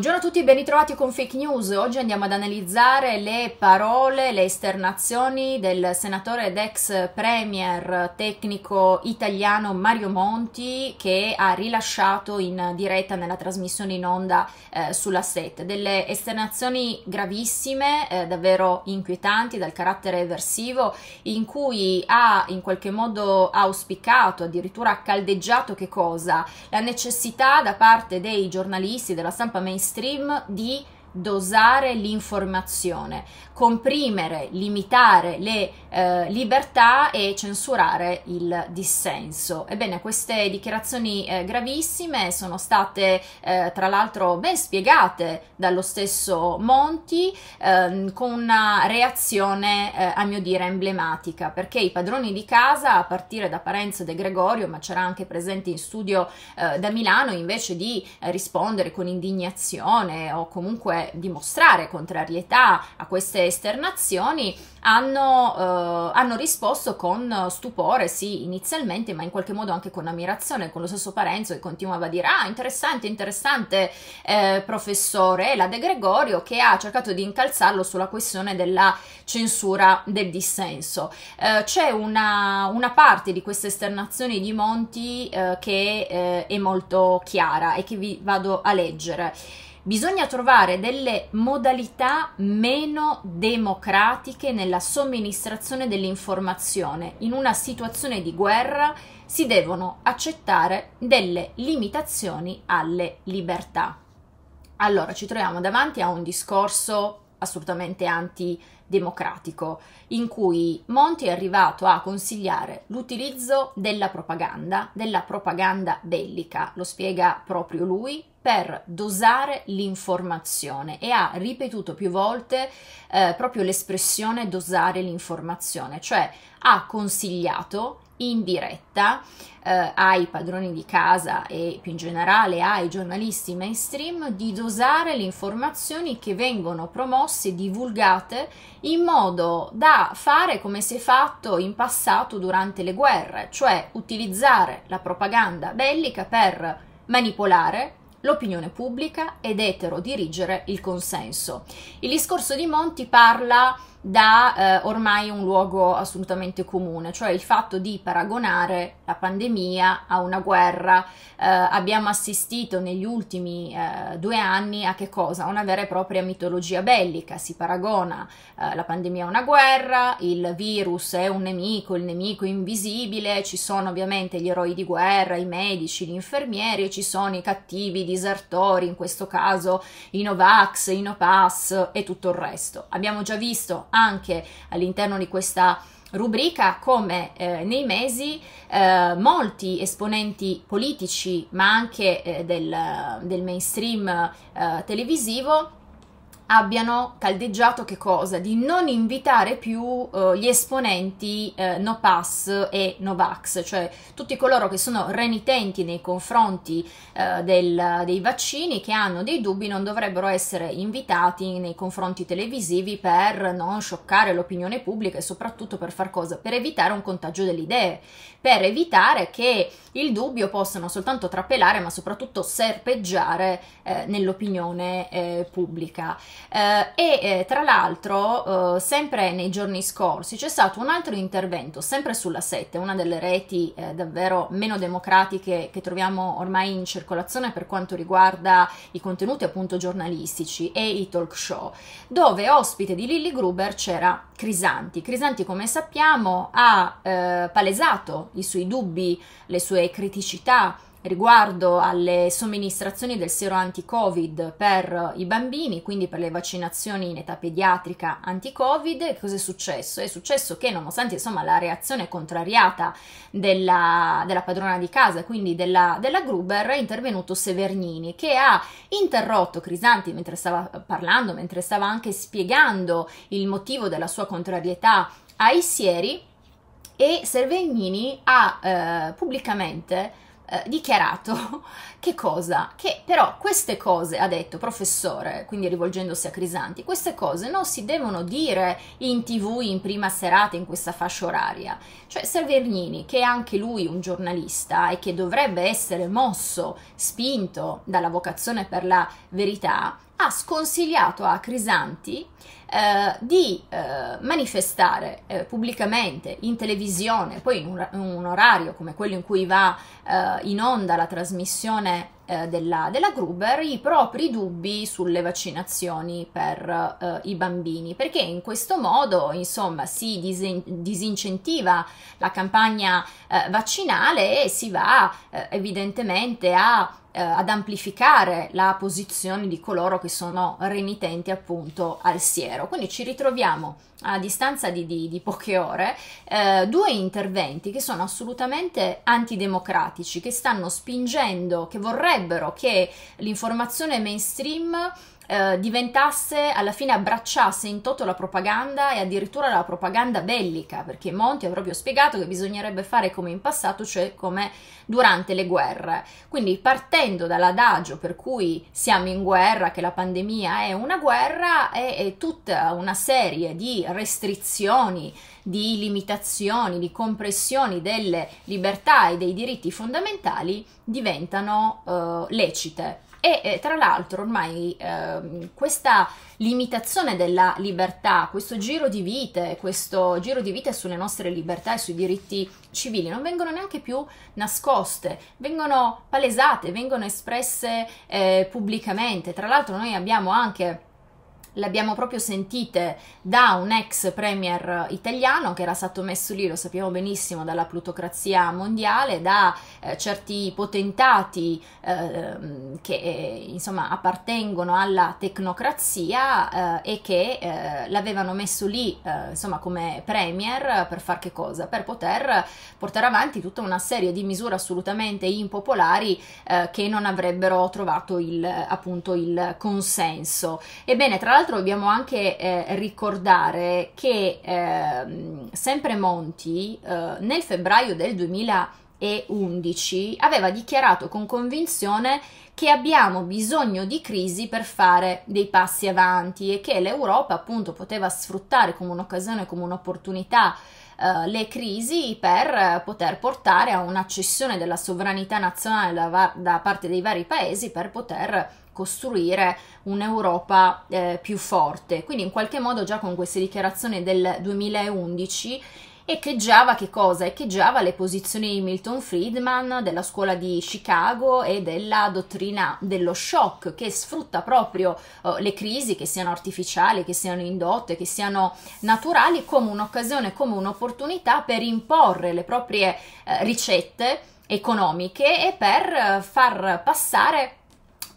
Buongiorno a tutti e ben ritrovati con Fake News. Oggi andiamo ad analizzare le parole, le esternazioni del senatore ed ex premier tecnico italiano Mario Monti che ha rilasciato in diretta nella trasmissione in onda eh, sulla set. Delle esternazioni gravissime, eh, davvero inquietanti, dal carattere eversivo, in cui ha in qualche modo auspicato, addirittura caldeggiato che cosa? La necessità da parte dei giornalisti della stampa mainstream mainstream di dosare l'informazione comprimere, limitare le eh, libertà e censurare il dissenso. Ebbene, queste dichiarazioni eh, gravissime sono state eh, tra l'altro ben spiegate dallo stesso Monti ehm, con una reazione eh, a mio dire emblematica, perché i padroni di casa, a partire da Parenzo De Gregorio, ma c'era anche presente in studio eh, da Milano, invece di eh, rispondere con indignazione o comunque dimostrare contrarietà a queste esternazioni hanno, eh, hanno, risposto con eh, stupore, sì, inizialmente, ma in qualche modo anche con ammirazione, con lo stesso Parenzo che continuava a dire, ah, interessante, interessante, eh, professore, e la De Gregorio che ha cercato di incalzarlo sulla questione della censura del dissenso. Eh, c'è una, una, parte di queste esternazioni di Monti eh, che eh, è molto chiara e che vi vado a leggere. Bisogna trovare delle modalità meno democratiche nella somministrazione dell'informazione. In una situazione di guerra si devono accettare delle limitazioni alle libertà. Allora ci troviamo davanti a un discorso assolutamente antidemocratico, in cui Monti è arrivato a consigliare l'utilizzo della propaganda, della propaganda bellica, lo spiega proprio lui, per dosare l'informazione e ha ripetuto più volte eh, proprio l'espressione dosare l'informazione, cioè ha consigliato in diretta eh, ai padroni di casa e più in generale ai giornalisti mainstream di dosare le informazioni che vengono promosse e divulgate in modo da fare come si è fatto in passato durante le guerre, cioè utilizzare la propaganda bellica per manipolare l'opinione pubblica ed etero dirigere il consenso. Il discorso di Monti parla da eh, ormai un luogo assolutamente comune, cioè il fatto di paragonare la pandemia a una guerra. Eh, abbiamo assistito negli ultimi eh, due anni a che cosa? Una vera e propria mitologia bellica, si paragona eh, la pandemia a una guerra, il virus è un nemico, il nemico invisibile, ci sono ovviamente gli eroi di guerra, i medici, gli infermieri, ci sono i cattivi, i disertori, in questo caso i Novax, i Nopass e tutto il resto. Abbiamo già visto anche all'interno di questa rubrica come eh, nei mesi eh, molti esponenti politici ma anche eh, del, del, mainstream eh, televisivo abbiano caldeggiato che cosa? Di non invitare più eh, gli esponenti eh, no pass e no vax, cioè tutti coloro che sono renitenti nei confronti eh, del, dei vaccini, che hanno dei dubbi, non dovrebbero essere invitati nei confronti televisivi per non scioccare l'opinione pubblica e soprattutto per far cosa? Per evitare un contagio delle idee, per evitare che il dubbio possa non soltanto trapelare ma soprattutto serpeggiare eh, nell'opinione eh, pubblica. Eh, e eh, tra l'altro, eh, sempre nei giorni scorsi, c'è stato un altro intervento, sempre sulla 7, una delle reti eh, davvero meno democratiche che troviamo ormai in circolazione per quanto riguarda i contenuti appunto giornalistici e i talk show, dove ospite di Lilly Gruber c'era Crisanti. Crisanti, come sappiamo, ha eh, palesato i suoi dubbi, le sue criticità riguardo alle somministrazioni del siero anti-Covid per i bambini, quindi per le vaccinazioni in età pediatrica anti-Covid, cosa è successo? È successo che nonostante insomma, la reazione contrariata della, della padrona di casa, quindi della, della, Gruber, è intervenuto Severnini che ha interrotto Crisanti mentre stava parlando, mentre stava anche spiegando il motivo della sua contrarietà ai sieri e Severgnini ha eh, pubblicamente eh, dichiarato che cosa? Che però queste cose, ha detto professore, quindi rivolgendosi a Crisanti, queste cose non si devono dire in tv in prima serata in questa fascia oraria. Cioè Severgnini, che è anche lui un giornalista e che dovrebbe essere mosso, spinto dalla vocazione per la verità, ha sconsigliato a Crisanti eh, di eh, manifestare eh, pubblicamente in televisione, poi in un, in un, orario come quello in cui va eh, in onda la trasmissione eh, della, della, Gruber i propri dubbi sulle vaccinazioni per eh, i bambini, perché in questo modo insomma, si disin- disincentiva la campagna eh, vaccinale e si va eh, evidentemente a eh, ad amplificare la posizione di coloro che sono renitenti appunto al siero. Quindi ci ritroviamo a distanza di, di, di poche ore, eh, due interventi che sono assolutamente antidemocratici, che stanno spingendo, che vorrebbero che l'informazione mainstream eh, diventasse alla fine abbracciasse in toto la propaganda e addirittura la propaganda bellica, perché Monti ha proprio spiegato che bisognerebbe fare come in passato, cioè come durante le guerre. Quindi partendo dall'adagio per cui siamo in guerra, che la pandemia è una guerra, è, è tutta una serie di restrizioni di limitazioni, di compressioni delle libertà e dei diritti fondamentali diventano eh, lecite. E eh, tra l'altro ormai eh, questa limitazione della libertà, questo giro di vite, questo giro di vite sulle nostre libertà e sui diritti civili non vengono neanche più nascoste, vengono palesate, vengono espresse eh, pubblicamente. Tra l'altro noi abbiamo anche le abbiamo proprio sentite da un ex premier italiano che era stato messo lì, lo sappiamo benissimo, dalla plutocrazia mondiale, da eh, certi potentati eh, che eh, insomma appartengono alla tecnocrazia eh, e che eh, l'avevano messo lì eh, insomma come premier per far che cosa? Per poter portare avanti tutta una serie di misure assolutamente impopolari che non avrebbero trovato il, appunto il consenso. Ebbene, tra l'altro dobbiamo anche eh, ricordare che eh, sempre Monti eh, nel febbraio del 2011 aveva dichiarato con convinzione che abbiamo bisogno di crisi per fare dei passi avanti e che l'Europa appunto poteva sfruttare come un'occasione, come un'opportunità eh, le crisi per eh, poter portare a una cessione della sovranità nazionale da, da parte dei vari paesi per poter costruire un'Europa eh, più forte. Quindi in qualche modo già con queste dichiarazioni del 2011 echeggiava che cosa? Echeggiava le posizioni di Milton Friedman della scuola di Chicago e della dottrina dello shock che sfrutta proprio uh, le crisi che siano artificiali, che siano indotte, che siano naturali come un'occasione, come un'opportunità per imporre le proprie uh, ricette economiche e per eh, far passare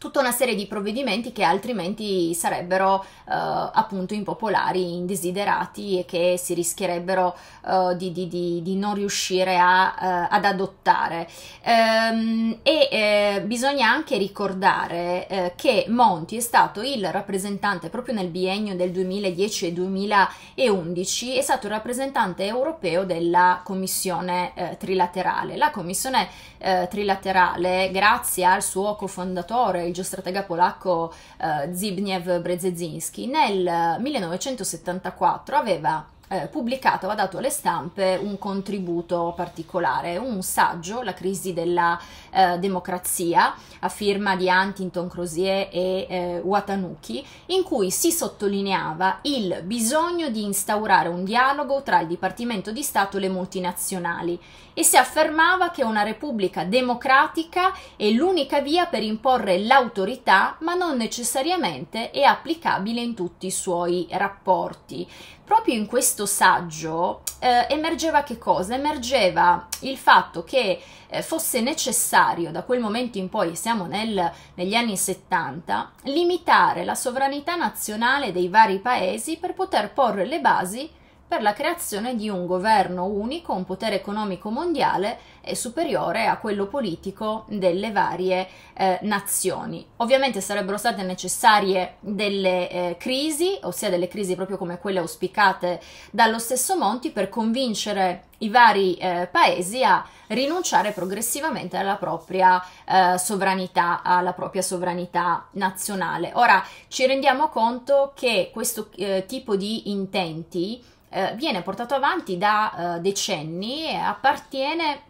tutta una serie di provvedimenti che altrimenti sarebbero eh, appunto impopolari, indesiderati e che si rischierebbero eh, di, di, di, di, non riuscire a, eh, ad adottare. Ehm, e eh, bisogna anche ricordare eh, che Monti è stato il rappresentante proprio nel biennio del 2010 e 2011, è stato il rappresentante europeo della Commissione eh, trilaterale. La Commissione trilaterale, grazie al suo cofondatore, il geostratega polacco eh, Zbigniew Brzezinski, nel 1974 eh, aveva eh, pubblicato, ha dato alle stampe un contributo particolare, un saggio, La crisi della eh, democrazia, a firma di Huntington Crozier e eh, Watanuki, in cui si sottolineava il bisogno di instaurare un dialogo tra il Dipartimento di Stato e le multinazionali e si affermava che una repubblica democratica è l'unica via per imporre l'autorità, ma non necessariamente è applicabile in tutti i suoi rapporti. Proprio in questo saggio eh, emergeva che cosa? Emergeva il fatto che eh, fosse necessario, da quel momento in poi, siamo nel, negli anni 70, limitare la sovranità nazionale dei vari paesi per poter porre le basi per la creazione di un governo unico, un potere economico mondiale superiore a quello politico delle varie eh, nazioni. Ovviamente sarebbero state necessarie delle eh, crisi, ossia delle crisi proprio come quelle auspicate dallo stesso Monti per convincere i vari eh, paesi a rinunciare progressivamente alla propria eh, sovranità, alla propria sovranità nazionale. Ora ci rendiamo conto che questo eh, tipo di intenti eh, viene portato avanti da eh, decenni e appartiene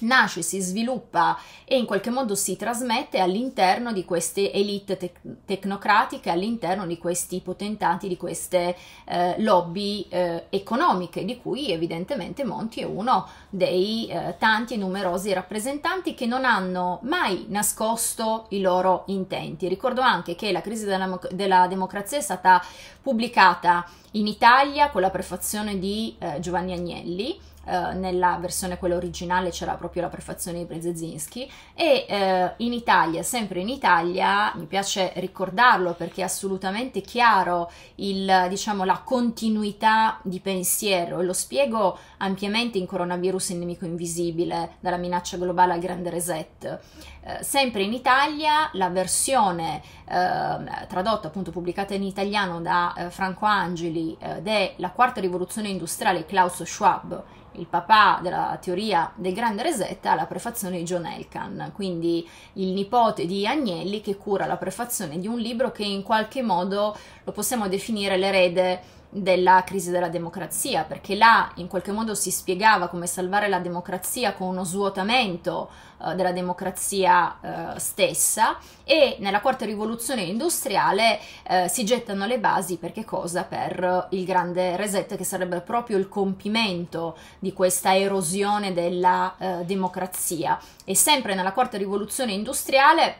nasce, si sviluppa e in qualche modo si trasmette all'interno di queste elite tec- tecnocratiche, all'interno di questi potentati, di queste eh, lobby eh, economiche, di cui evidentemente Monti è uno dei eh, tanti e numerosi rappresentanti che non hanno mai nascosto i loro intenti. Ricordo anche che la crisi della, della democrazia è stata pubblicata in Italia con la prefazione di eh, Giovanni Agnelli eh, nella versione quella originale c'era proprio la prefazione di Brzezinski e eh, in Italia, sempre in Italia, mi piace ricordarlo perché è assolutamente chiaro il, diciamo, la continuità di pensiero e lo spiego ampiamente in Coronavirus il nemico invisibile, dalla minaccia globale al grande reset. Eh, sempre in Italia la versione eh, tradotta, appunto pubblicata in italiano da Franco Angeli, eh, de La quarta rivoluzione industriale Klaus Schwab il papà della teoria del grande reset ha la prefazione di John Elkan, quindi il nipote di Agnelli che cura la prefazione di un libro che in qualche modo lo possiamo definire l'erede della crisi della democrazia, perché là in qualche modo si spiegava come salvare la democrazia con uno svuotamento eh, della democrazia eh, stessa e nella quarta rivoluzione industriale eh, si gettano le basi per che cosa? Per il grande reset che sarebbe proprio il compimento di questa erosione della eh, democrazia e sempre nella quarta rivoluzione industriale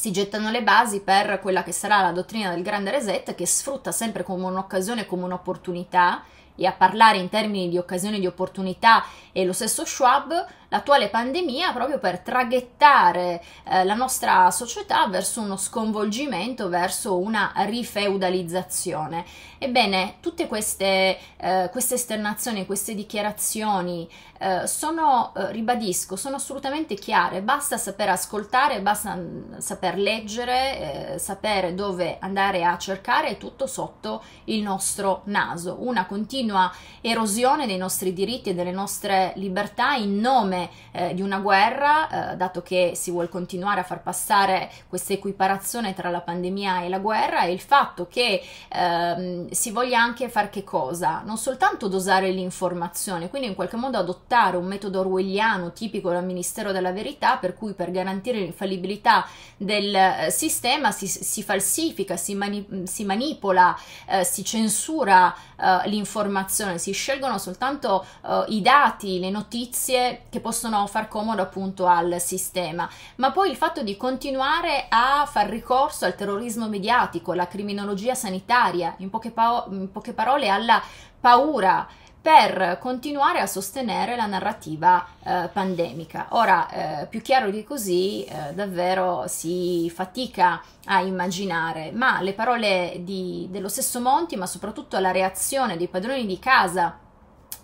si gettano le basi per quella che sarà la dottrina del grande reset che sfrutta sempre come un'occasione, come un'opportunità e a parlare in termini di occasione e di opportunità è lo stesso Schwab l'attuale pandemia proprio per traghettare eh, la nostra società verso uno sconvolgimento, verso una rifeudalizzazione. Ebbene, tutte queste, eh, queste esternazioni, queste dichiarazioni eh, sono, eh, ribadisco, sono assolutamente chiare, basta saper ascoltare, basta mm, saper leggere, eh, sapere dove andare a cercare tutto sotto il nostro naso, una continua erosione dei nostri diritti e delle nostre libertà in nome fine eh, di una guerra, eh, dato che si vuole continuare a far passare questa equiparazione tra la pandemia e la guerra, e il fatto che ehm, si voglia anche far che cosa? Non soltanto dosare l'informazione, quindi in qualche modo adottare un metodo orwelliano tipico del Ministero della Verità, per cui per garantire l'infallibilità del eh, sistema si, si falsifica, si, mani si manipola, eh, si censura eh, l'informazione, si scelgono soltanto eh, i dati, le notizie che possono possono far comodo appunto al sistema, ma poi il fatto di continuare a far ricorso al terrorismo mediatico, alla criminologia sanitaria, in poche, pa- in poche parole alla paura per continuare a sostenere la narrativa eh, pandemica. Ora, eh, più chiaro di così, eh, davvero si fatica a immaginare, ma le parole di, dello stesso Monti, ma soprattutto la reazione dei padroni di casa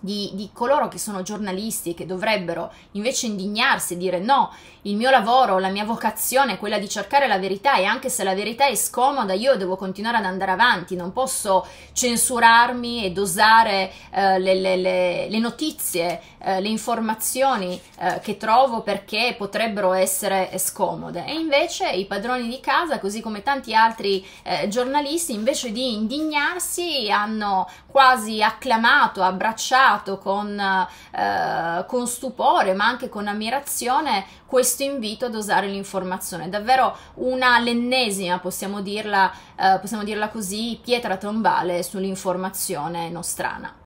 di, di, coloro che sono giornalisti e che dovrebbero invece indignarsi e dire no, il mio lavoro, la mia vocazione è quella di cercare la verità e anche se la verità è scomoda io devo continuare ad andare avanti, non posso censurarmi e dosare eh, le, le, le, le, notizie, eh, le informazioni eh, che trovo perché potrebbero essere scomode. E invece i padroni di casa, così come tanti altri eh, giornalisti, invece di indignarsi hanno quasi acclamato, abbracciato, ascoltato con, eh, con stupore ma anche con ammirazione questo invito ad osare l'informazione. Davvero una l'ennesima, possiamo dirla, eh, possiamo dirla così, pietra tombale sull'informazione nostrana.